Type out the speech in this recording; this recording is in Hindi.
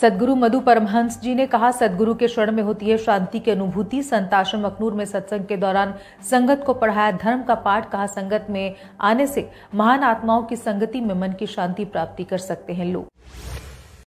सदगुरु मधु परमहंस जी ने कहा सदगुरु के शरण में होती है शांति की अनुभूति संत आश्रम अखनूर में सत्संग के दौरान संगत को पढ़ाया धर्म का पाठ कहा संगत में आने से महान आत्माओं की संगति में मन की शांति प्राप्ति कर सकते हैं लोग